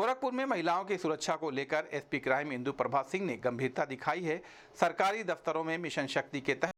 गोरखपुर में महिलाओं की सुरक्षा को लेकर एसपी क्राइम इंदु प्रभा सिंह ने गंभीरता दिखाई है सरकारी दफ्तरों में मिशन शक्ति के तहत